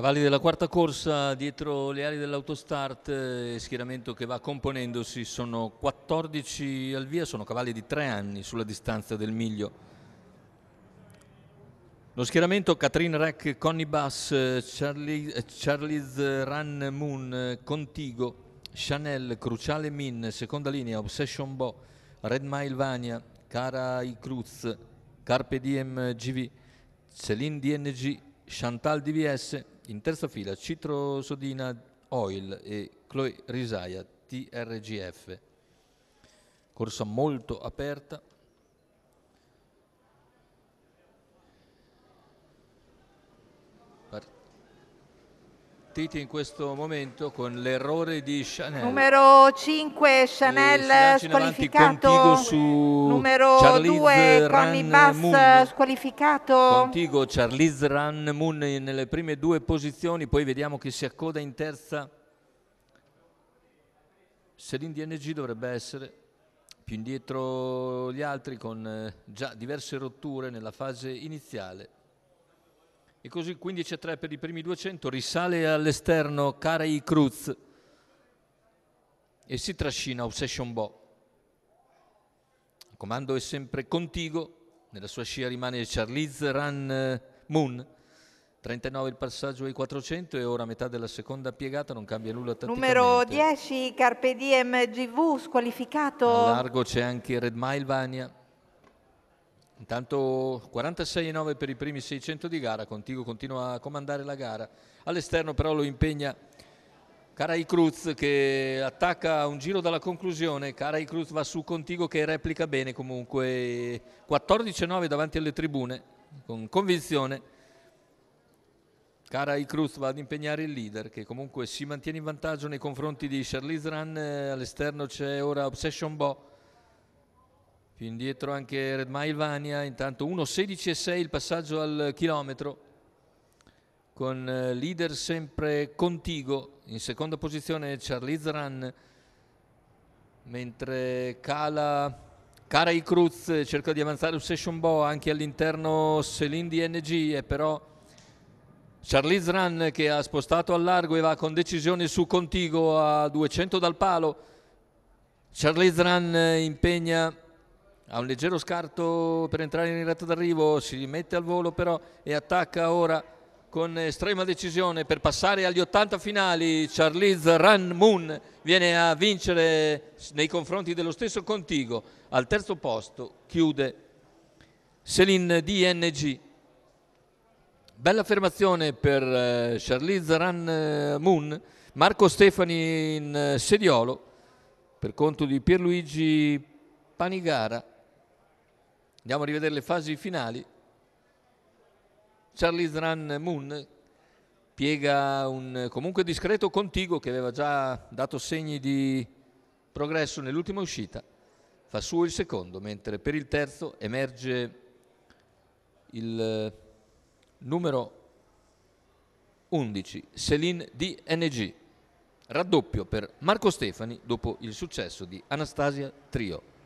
Cavalli della quarta corsa dietro le ali dell'autostart, eh, schieramento che va componendosi, sono 14 al via, sono cavalli di 3 anni sulla distanza del miglio. Lo schieramento Catherine Reck, Connie Bass, Charlie, eh, Charlize Run Moon, eh, Contigo, Chanel, Cruciale Min, seconda linea, Obsession Bo, Red Mile Vania, Cara I Cruz, Carpe Diem GV, Celine DNG, Chantal DVS in terza fila, Citro Sodina Oil e Chloe Risaia TRGF. Corsa molto aperta, in questo momento con l'errore di Chanel. Numero 5 eh, Chanel squalificato. Su Numero Charlize 2 Conny Bass Moon. squalificato. Contigo Charlize Run Moon nelle prime due posizioni, poi vediamo che si accoda in terza. Selin DNG dovrebbe essere più indietro gli altri con eh, già diverse rotture nella fase iniziale. E così 15 a 3 per i primi 200 risale all'esterno Carei Cruz e si trascina Obsession Bo. Il comando è sempre contigo, nella sua scia rimane Charlize Ran Moon. 39 il passaggio ai 400 e ora a metà della seconda piegata non cambia nulla Numero 10 Carpe Diem GV squalificato. A largo c'è anche Red Mailvania Intanto 46-9 per i primi 600 di gara, Contigo continua a comandare la gara. All'esterno però lo impegna Carai Cruz che attacca un giro dalla conclusione, Carai Cruz va su Contigo che replica bene comunque, 14-9 davanti alle tribune, con convinzione. Carai Cruz va ad impegnare il leader che comunque si mantiene in vantaggio nei confronti di Charlize Run, all'esterno c'è ora Obsession Bo più indietro anche Redmail Vania, intanto 1.16.6 il passaggio al chilometro con eh, leader sempre Contigo, in seconda posizione Charlie Zran, mentre cala Carai Cruz, eh, cerca di avanzare un session boa anche all'interno Selin di NG, e eh, però Charlie Zran che ha spostato al largo e va con decisione su Contigo a 200 dal palo. Charlie Zran impegna ha un leggero scarto per entrare in retta d'arrivo, si mette al volo però e attacca ora con estrema decisione per passare agli 80 finali. Charlize Ran Moon viene a vincere nei confronti dello stesso Contigo. Al terzo posto chiude Céline DNG. Bella affermazione per eh, Charlize Ran Moon, Marco Stefani in eh, sediolo per conto di Pierluigi Panigara. Andiamo a rivedere le fasi finali. Charlie Run Moon piega un comunque discreto Contigo che aveva già dato segni di progresso nell'ultima uscita. Fa suo il secondo, mentre per il terzo emerge il eh, numero 11, Selin DNG raddoppio per Marco Stefani dopo il successo di Anastasia Trio.